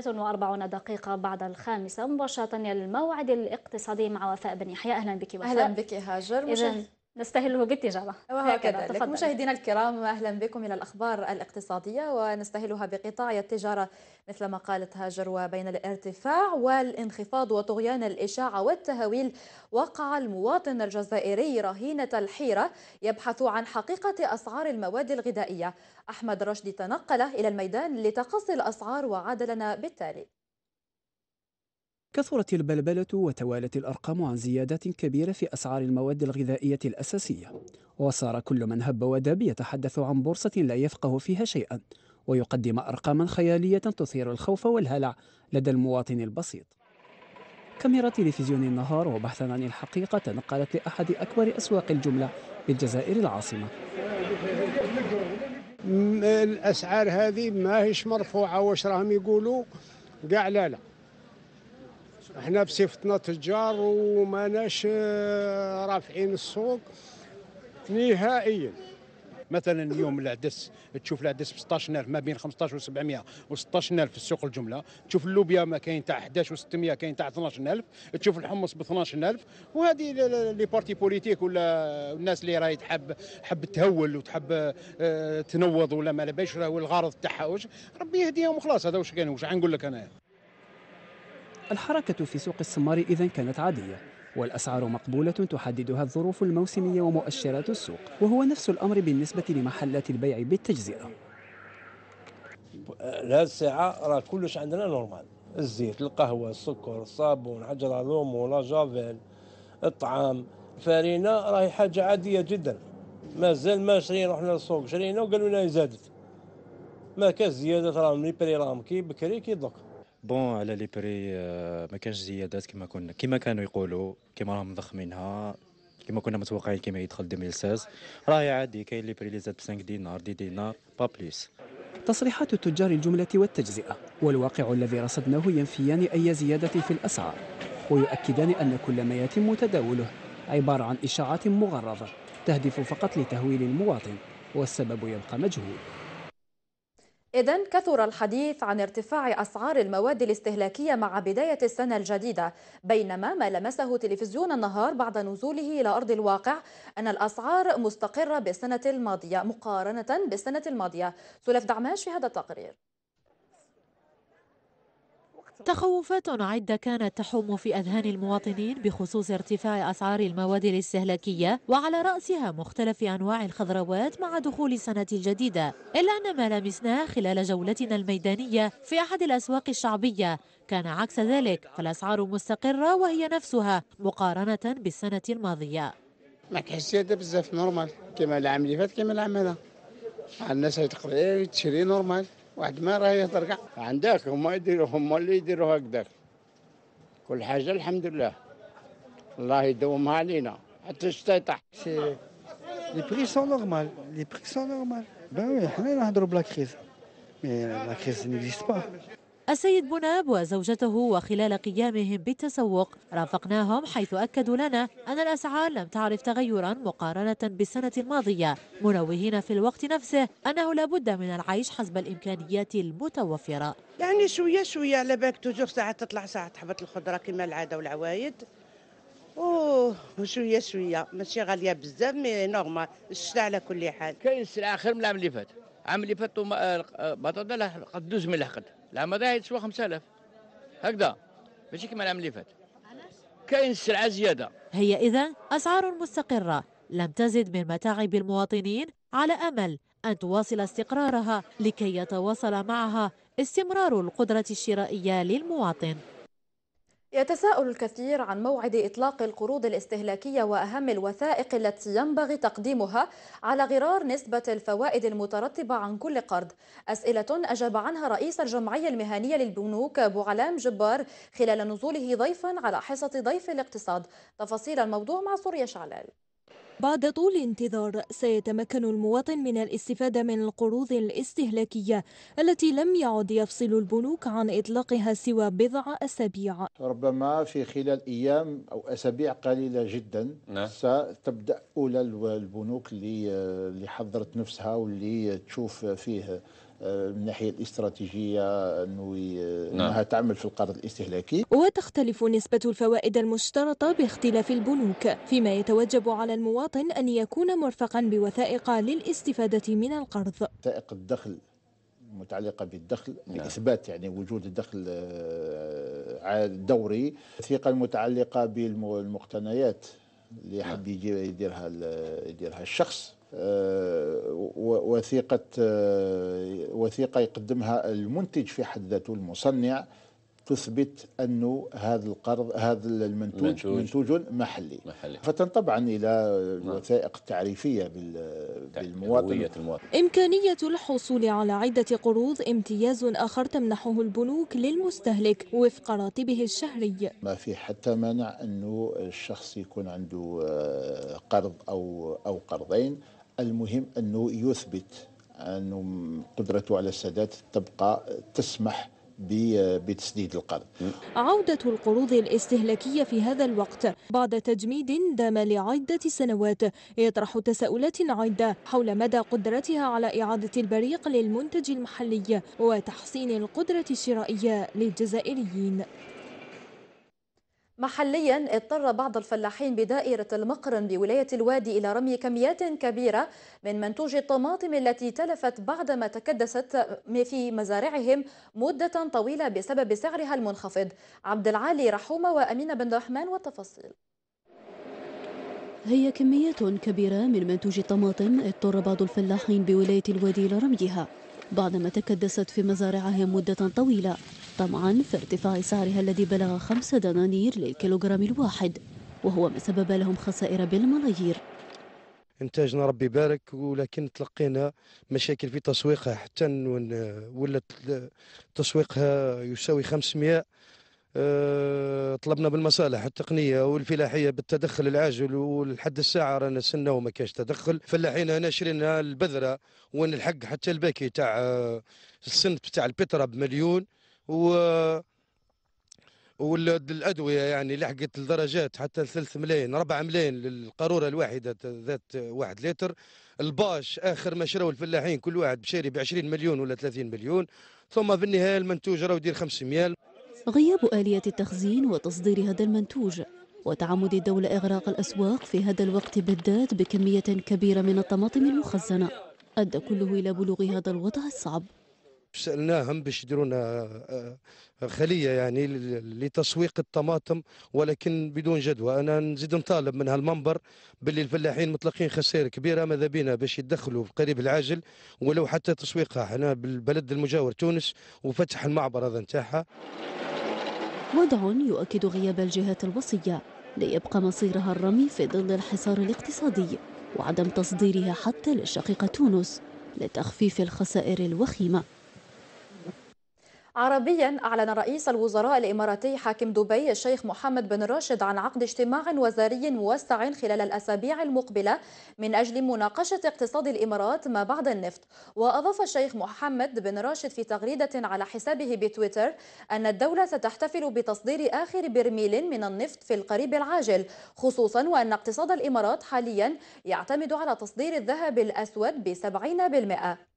43 دقيقة بعد الخامسة مباشرة للموعد الاقتصادي مع وفاء بن يحيى أهلا بك وفاء أهلا بك هاجر نستهله بالتجارة وهكذا مشاهدينا الكرام أهلا بكم إلى الأخبار الاقتصادية ونستهلها بقطاع التجارة مثل ما قالت هاجر وبين الارتفاع والانخفاض وطغيان الإشاعة والتهويل وقع المواطن الجزائري رهينة الحيرة يبحث عن حقيقة أسعار المواد الغذائية أحمد رشدي تنقل إلى الميدان لتقصي الأسعار وعاد لنا بالتالي كثرت البلبلة وتوالت الأرقام عن زيادات كبيرة في أسعار المواد الغذائية الأساسية وصار كل من هب ودب يتحدث عن بورصة لا يفقه فيها شيئا ويقدم أرقاما خيالية تثير الخوف والهلع لدى المواطن البسيط كاميرا تلفزيون النهار وبحثا عن الحقيقة تنقلت لأحد أكبر أسواق الجملة بالجزائر العاصمة الأسعار هذه ما هيش مرفوعة واش راهم يقولوا قاع لا لا احنا بصفتنا تجار وماناش آه، رافعين السوق نهائيا مثلا اليوم العدس تشوف العدس ب 16000 ما بين 15 و 700 و 16000 في السوق الجمله تشوف اللوبيا ما كاين تاع 11 و 600 كاين تاع 12000 تشوف الحمص ب 12000 وهذه لي بارتي بوليتيك ولا الناس اللي راهي تحب حب تهول وتحب آه، تنوض ولا ما باش والغرض تاعها واش ربي يهديهم وخلاص هذا واش كان واش نقول لك انا الحركة في سوق السمار إذا كانت عادية والأسعار مقبولة تحددها الظروف الموسمية ومؤشرات السوق وهو نفس الأمر بالنسبة لمحلات البيع بالتجزئة لهذه الساعة راه كلش عندنا نورمال الزيت القهوة السكر الصابون حجر الومو لا جافيل الطعام فارينا راهي حاجة عادية جدا مازال ما شرينا رحنا للسوق شرينا وقالوا لنا زادت ما كاش زيادة راهم لي بري راهم كي بكري كي دوك بون على لي بري آه، ما كانش زيادات كما كنا كما كانوا يقولوا كما راهم مضخمينها كما كنا متوقعين كما يدخل 2016 راهي عادي كاين لي بري لي زاد ب 5 دينار دي دينار با بليس تصريحات تجار الجملة والتجزئة والواقع الذي رصدناه ينفيان أي زيادة في الأسعار ويؤكدان أن كل ما يتم تداوله عبارة عن إشاعات مغرضة تهدف فقط لتهويل المواطن والسبب يبقى مجهول إذا كثر الحديث عن ارتفاع أسعار المواد الاستهلاكية مع بداية السنة الجديدة بينما ما لمسه تلفزيون النهار بعد نزوله إلى أرض الواقع أن الأسعار مستقرة بالسنة الماضية مقارنة بالسنة الماضية سلف دعماش في هذا التقرير تخوفات عدة كانت تحوم في أذهان المواطنين بخصوص ارتفاع أسعار المواد الاستهلاكية وعلى رأسها مختلف أنواع الخضروات مع دخول السنة الجديدة إلا أن ما لمسناه خلال جولتنا الميدانية في أحد الأسواق الشعبية كان عكس ذلك فالأسعار مستقرة وهي نفسها مقارنة بالسنة الماضية ما كانش زيادة بزاف نورمال كما العام اللي فات كما العام هذا الناس تقدر تشري نورمال واحد ما راهي كاع عندك هما يديروا هما اللي يديروا هكذاك كل حاجه الحمد لله الله يدومها علينا حتى الشتاء لي بري سون نورمال لي بري سون نورمال بان حنا نهضروا بلا كريز مي لا كريز نيكزيست با السيد بناب وزوجته وخلال قيامهم بالتسوق رافقناهم حيث أكدوا لنا أن الأسعار لم تعرف تغيرا مقارنة بالسنة الماضية منوهين في الوقت نفسه أنه لابد من العيش حسب الإمكانيات المتوفرة يعني شوية شوية على بالك توجور ساعة تطلع ساعة تحبط الخضرة كما العادة والعوايد اوه شويه شويه ماشي غاليه بزاف مي نورمال الشتاء على كل حال كاين السلعه خير من العام اللي فات العام اللي فات آه، البطاطا آه، قد دوز من الحقد العام هذا تسوى 5000 هكذا ماشي كما العام اللي فات كاين السلعه زياده هي اذا اسعار مستقره لم تزد من متاعب المواطنين على امل ان تواصل استقرارها لكي يتواصل معها استمرار القدره الشرائيه للمواطن يتساءل الكثير عن موعد إطلاق القروض الاستهلاكية وأهم الوثائق التي ينبغي تقديمها على غرار نسبة الفوائد المترتبة عن كل قرض أسئلة أجاب عنها رئيس الجمعية المهنية للبنوك أبو علام جبار خلال نزوله ضيفا على حصة ضيف الاقتصاد تفاصيل الموضوع مع سوريا شعلال بعد طول انتظار سيتمكن المواطن من الاستفادة من القروض الاستهلاكية التي لم يعد يفصل البنوك عن إطلاقها سوى بضع أسابيع ربما في خلال أيام أو أسابيع قليلة جدا نعم. ستبدأ أولى البنوك اللي حضرت نفسها واللي تشوف فيه آه، من ناحية الاستراتيجية نعم. أنها تعمل في القرض الاستهلاكي وتختلف نسبة الفوائد المشترطة باختلاف البنوك فيما يتوجب على المواطن أن يكون مرفقا بوثائق للاستفادة من القرض وثائق الدخل متعلقة بالدخل نعم. يعني وجود الدخل آه، دوري وثيقة المتعلقة بالمقتنيات اللي يحب نعم. يديرها يديرها الشخص آه، وثيقة آه، وثيقة يقدمها المنتج في حد ذاته المصنع تثبت أنه هذا القرض هذا المنتوج منتوج, محلي, محلي. فتنطبعا إلى نعم. الوثائق التعريفية بالمواطن المواطن. إمكانية الحصول على عدة قروض امتياز آخر تمنحه البنوك للمستهلك وفق راتبه الشهري ما في حتى مانع أنه الشخص يكون عنده آه، قرض أو أو قرضين المهم أنه يثبت أنه قدرته على السداد تبقى تسمح بتسديد القرض عودة القروض الاستهلاكية في هذا الوقت بعد تجميد دام لعدة سنوات يطرح تساؤلات عدة حول مدى قدرتها على إعادة البريق للمنتج المحلي وتحسين القدرة الشرائية للجزائريين محليا اضطر بعض الفلاحين بدائرة المقرن بولاية الوادي إلى رمي كميات كبيرة من منتوج الطماطم التي تلفت بعدما تكدست في مزارعهم مدة طويلة بسبب سعرها المنخفض عبد العالي رحومة وأمين بن رحمن والتفاصيل هي كميات كبيرة من منتوج الطماطم اضطر بعض الفلاحين بولاية الوادي لرميها بعدما تكدست في مزارعهم مدة طويلة طمعا في ارتفاع سعرها الذي بلغ خمسة دنانير للكيلوغرام الواحد وهو ما سبب لهم خسائر بالملايير انتاجنا ربي يبارك ولكن تلقينا مشاكل في تسويقها حتى ولات تسويقها يساوي 500 آه، طلبنا بالمصالح التقنيه والفلاحيه بالتدخل العاجل ولحد الساعه رانا سنة وما كاش تدخل فلاحين هنا شرينا البذره ونلحق حتى الباكي تاع آه، السنت تاع البترا بمليون و والادويه يعني لحقت لدرجات حتى ثلث ملايين ربع ملايين للقاروره الواحده ذات واحد لتر الباش اخر ما شروا الفلاحين كل واحد بشاري ب 20 مليون ولا 30 مليون ثم في النهايه المنتوج راه يدير 500 غياب آلية التخزين وتصدير هذا المنتوج وتعمد الدولة إغراق الأسواق في هذا الوقت بالذات بكمية كبيرة من الطماطم المخزنة أدى كله إلى بلوغ هذا الوضع الصعب سالناهم باش يديروا آه، لنا آه، خليه يعني لتسويق الطماطم ولكن بدون جدوى انا نزيد نطالب من هالمنبر باللي الفلاحين مطلقين خسائر كبيره ماذا بينا باش يتدخلوا في قريب العاجل ولو حتى تسويقها احنا بالبلد المجاور تونس وفتح المعبر هذا نتاعها وضع يؤكد غياب الجهات الوصيه ليبقى مصيرها الرمي في ظل الحصار الاقتصادي وعدم تصديرها حتى للشقيقه تونس لتخفيف الخسائر الوخيمه عربيا أعلن رئيس الوزراء الإماراتي حاكم دبي الشيخ محمد بن راشد عن عقد اجتماع وزاري موسع خلال الأسابيع المقبلة من أجل مناقشة اقتصاد الإمارات ما بعد النفط وأضاف الشيخ محمد بن راشد في تغريدة على حسابه بتويتر أن الدولة ستحتفل بتصدير آخر برميل من النفط في القريب العاجل خصوصا وأن اقتصاد الإمارات حاليا يعتمد على تصدير الذهب الأسود ب 70%